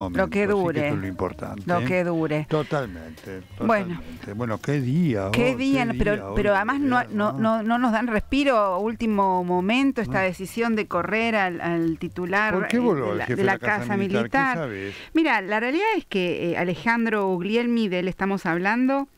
lo que dure. lo que dure. Totalmente. Bueno. Bueno, qué día. Qué día, pero, pero además no, nos dan respiro. Último momento, esta ah. decisión de correr al, titular de, la, Casa, Militar. Mira, la realidad es que eh, Alejandro Guglielmi, de él estamos hablando,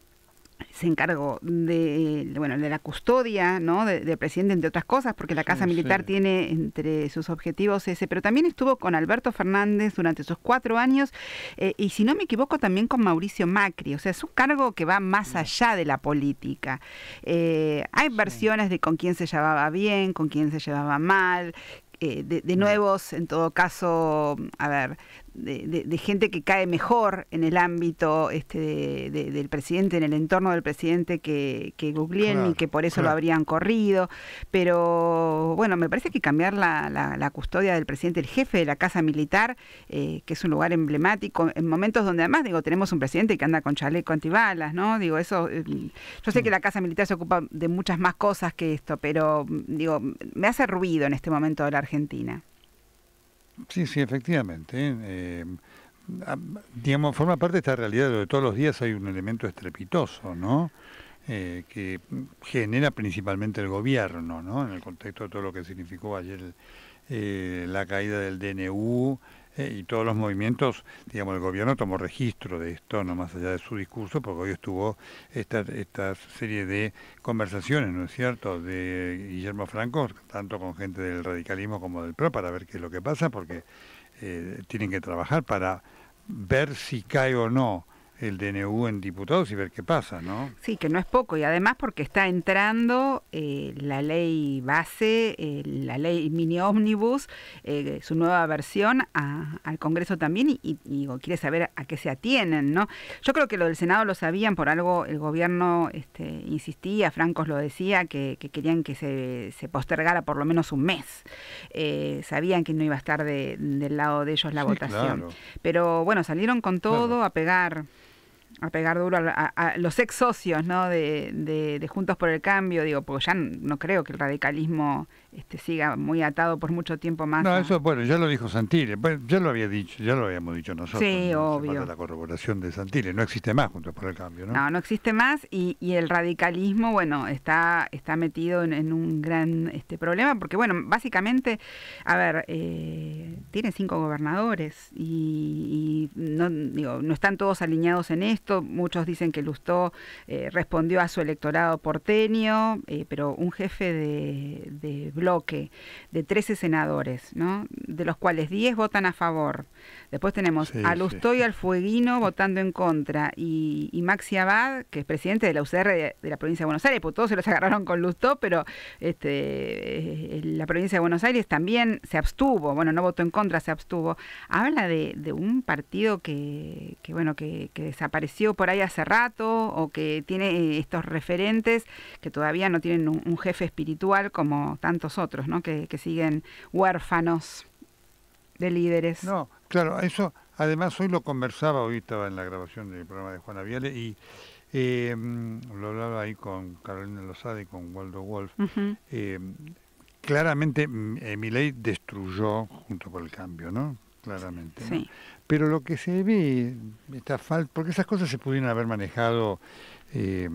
se encargó de, bueno, de la custodia ¿no? del de presidente, entre otras cosas, porque la Casa Militar tiene entre sus objetivos ese, pero también estuvo con Alberto Fernández durante esos cuatro años eh, y, si no me equivoco, también con Mauricio Macri. O sea, es un cargo que va más mm. allá de la política. Eh, hay versiones de con quién se llevaba bien, con quién se llevaba mal, eh, de, mm. nuevos, en todo caso, a ver, de, gente que cae mejor en el ámbito este, del presidente, en el entorno del presidente que, que Guglielmi, que por eso lo habrían corrido. Pero bueno, me parece que cambiar la, la, custodia del presidente, el jefe de la Casa Militar, eh, que es un lugar emblemático, en momentos donde además, digo, tenemos un presidente que anda con chaleco antibalas, ¿no? Digo, eso. Em, yo sé que mm. la Casa Militar se ocupa de muchas más cosas que esto, pero digo, me hace ruido en este momento de la Argentina. Sí, sí, efectivamente. Eh, ah, digamos, forma parte de esta realidad de todos los días hay un elemento estrepitoso, ¿no? Eh, que genera principalmente el gobierno, ¿no? En el contexto de todo lo que significó ayer eh, la caída del DNU, eh, y todos los movimientos, digamos, el gobierno tomó registro de esto, no más allá de su discurso, porque hoy estuvo esta, esta serie de conversaciones, ¿no es cierto?, de Guillermo Franco, tanto con gente del radicalismo como del PRO, para ver qué es lo que pasa, porque eh, tienen que trabajar para ver si cae o no el DNU en diputados y ver qué pasa, ¿no? Sí, que no es poco y además porque está entrando eh, la ley base, eh, la ley mini ómnibus, eh, su nueva versión al Congreso también y, quiere saber a qué se atienen, ¿no? Yo creo que lo del Senado lo sabían, por algo el gobierno este, insistía, Francos lo decía, que, querían que se, se, postergara por lo menos un mes. sabían que no iba a estar del lado de ellos la votación. Pero bueno, salieron con todo a pegar a pegar duro a, los ex socios ¿no? De, de, de, Juntos por el Cambio, digo, porque ya no creo que el radicalismo este, siga muy atado por mucho tiempo más. No, eso, bueno, ya lo dijo Santilli, ya lo había dicho, ya lo habíamos dicho nosotros. Sí, obvio. la corroboración de Santilli, no existe más Juntos por el Cambio, ¿no? No, no existe más y, el radicalismo, bueno, está, está metido en, un gran este, problema porque, bueno, básicamente, a ver, eh, tiene cinco gobernadores y, no, no están todos alineados en esto, muchos dicen que Lustó eh, respondió a su electorado porteño, eh, pero un jefe de, de bloque de 13 senadores, de los cuales 10 votan a favor Después tenemos a Lustó y al Fueguino votando en contra y, Maxi Abad, que es presidente de la UCR de, la provincia de Buenos Aires, pues todos se los agarraron con Lustó, pero este, eh, eh, la provincia de Buenos Aires también se abstuvo, bueno, no votó en contra, se abstuvo. Habla de, un partido que, bueno, que, desapareció por ahí hace rato o que tiene eh, estos referentes que todavía no tienen un, jefe espiritual como tantos otros, ¿no? Que, siguen huérfanos de líderes. Claro, eso además hoy lo conversaba, hoy estaba en la grabación del programa de Juana Viale y em, lo hablaba ahí con Carolina Lozada y con Waldo Wolf. Em, claramente mm, eh, destruyó junto con el cambio, ¿no? Claramente. Sí. Pero lo que se ve, esta falta, porque esas cosas se pudieron haber manejado eh,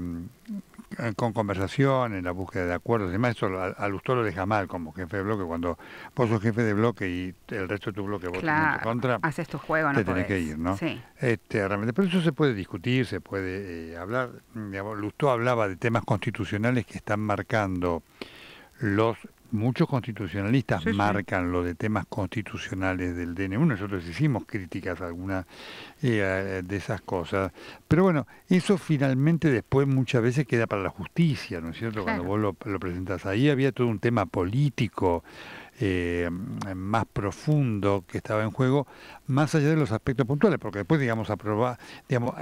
con conversación, en la búsqueda de acuerdos. Además, esto a, Lustó lo deja mal como jefe de bloque. Cuando vos sos jefe de bloque y el resto de tu bloque vos en contra, haces te que ir, ¿no? Sí. Este, pero eso se puede discutir, se puede eh, hablar. Lustó hablaba de temas constitucionales que están marcando los muchos constitucionalistas marcan lo de temas constitucionales del DNU. Nosotros hicimos críticas a algunas eh, de esas cosas. Pero bueno, eso finalmente después muchas veces queda para la justicia, ¿no es cierto? Cuando vos lo, presentas ahí había todo un tema político. Eh, más profundo que estaba en juego, más allá de los aspectos puntuales, porque después, digamos, aprobar, digamos,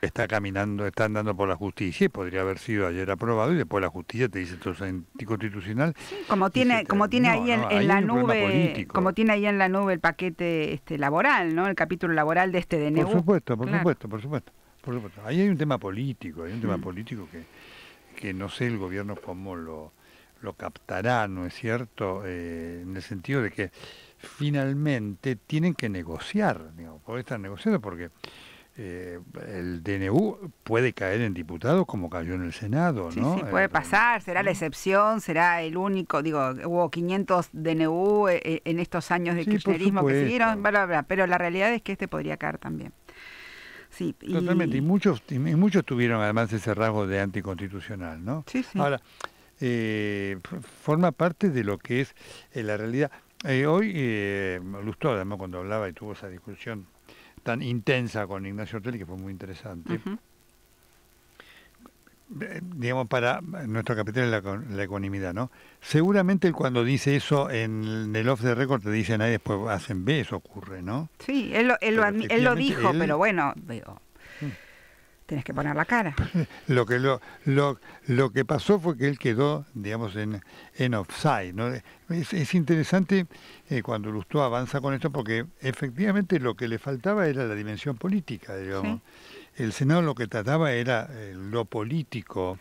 está caminando, está andando por la justicia y podría haber sido ayer aprobado y después la justicia te dice esto es anticonstitucional. como tiene, como tiene ahí en, la nube, como tiene ahí en la nube el paquete este laboral, ¿no? El capítulo laboral de este DNU. Por supuesto, por supuesto, por supuesto, por supuesto. Ahí hay un tema político, hay un tema mm. político que, que no sé el gobierno cómo lo, lo captará, ¿no es cierto? Eh, en el sentido de que finalmente tienen que negociar, digamos, poder estar negociando porque eh, el DNU puede caer en diputados como cayó en el Senado, ¿no? Sí, puede eh, pasar, será la excepción, será el único, digo, hubo 500 DNU eh, en estos años de kirchnerismo que siguieron, bla, pero la realidad es que este podría caer también. Sí, y... Totalmente, y muchos, y muchos tuvieron además ese rasgo de anticonstitucional, ¿no? Sí, sí. Ahora, forma parte de lo que es la realidad. hoy, eh, gustó, además, cuando hablaba y tuvo esa discusión tan intensa con Ignacio Ortelli, que fue muy interesante. Eh, digamos, para nuestro capital es la, economía, ¿no? Seguramente él cuando dice eso en el off the record te dicen, ahí después hacen B, eso ocurre, ¿no? Sí, él lo, él lo, dijo, pero bueno, mm. Tienes que poner la cara. lo que lo, lo, lo, que pasó fue que él quedó, digamos, en, en offside. Es, interesante eh, cuando Lustó avanza con esto porque efectivamente lo que le faltaba era la dimensión política, digamos. El Senado lo que trataba era eh, lo político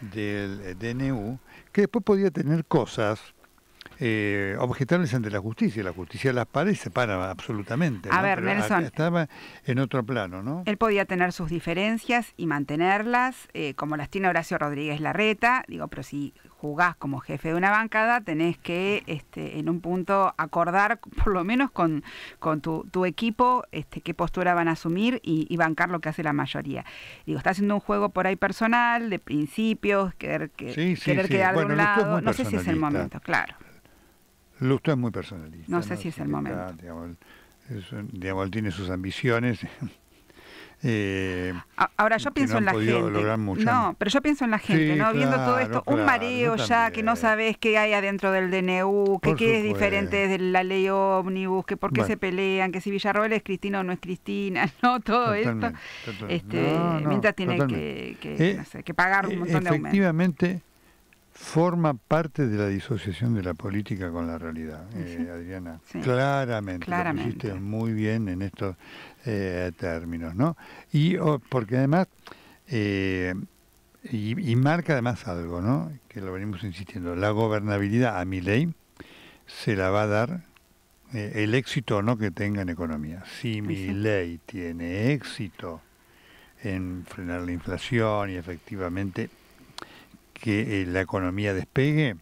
del eh, DNU, que después podía tener cosas eh, ante la justicia. La justicia las para absolutamente. A Estaba en otro plano, ¿no? Él podía tener sus diferencias y mantenerlas, eh, como las tiene Horacio Rodríguez Larreta. Digo, pero si jugás como jefe de una bancada, tenés que este, en un punto acordar, por lo menos con, con tu, tu equipo, este, qué postura van a asumir y, bancar lo que hace la mayoría. Digo, está haciendo un juego por ahí personal, de principios, querer, quedar de un lado. No sé si es el momento, claro usted es muy personalista. No sé si es el momento. tiene sus ambiciones. Eh, ahora yo pienso en la gente. No, pero yo pienso en la gente, ¿no? Viendo todo esto, un mareo ya que no sabes qué hay adentro del DNU, que qué es diferente de la ley ómnibus, que por qué se pelean, que si Villarroel es Cristina o no es Cristina, ¿no? Todo esto. Este, mientras tiene que, que, eh, sé, pagar un montón de aumento. Efectivamente, forma parte de la disociación de la política con la realidad, eh, Adriana. Claramente, Claramente. muy bien en estos eh, términos, ¿no? Y porque además, eh, y, marca además algo, ¿no? Que lo venimos insistiendo, la gobernabilidad a mi ley se la va a dar el éxito o no que tenga en economía. Si mi ley tiene éxito en frenar la inflación y efectivamente que eh, la economía despegue,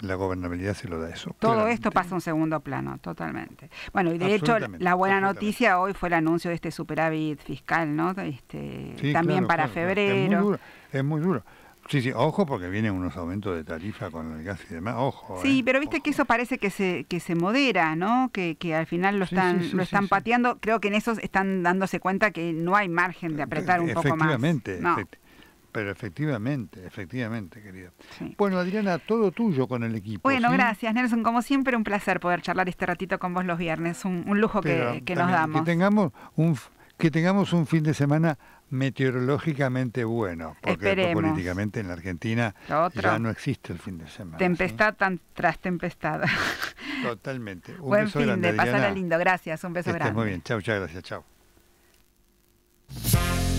la gobernabilidad se lo da eso. Todo esto pasa a un segundo plano, totalmente. Bueno, y de hecho la buena noticia hoy fue el anuncio de este superávit fiscal, ¿no? Este, también para febrero. Es muy duro. Sí, sí, ojo porque vienen unos aumentos de tarifa con el gas y demás, ojo. Sí, eh, pero viste que eso parece que se, que se modera, ¿no? Que, que al final lo están, lo están pateando. Creo que en eso están dándose cuenta que no hay margen de apretar un poco más. Efectivamente, pero efectivamente, efectivamente, querida. Bueno, Adriana, todo tuyo con el equipo. Bueno, gracias, Nelson. Como siempre, un placer poder charlar este ratito con vos los viernes. Un, lujo que, que nos damos. Que tengamos un, que tengamos un fin de semana meteorológicamente bueno, porque políticamente en la Argentina ya no existe el fin de semana. Tempestad tan tras tempestad. Totalmente. Un Buen fin de, pasarla lindo. Gracias, un beso grande. muy bien, chao, chao, gracias, chao.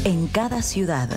En cada ciudad.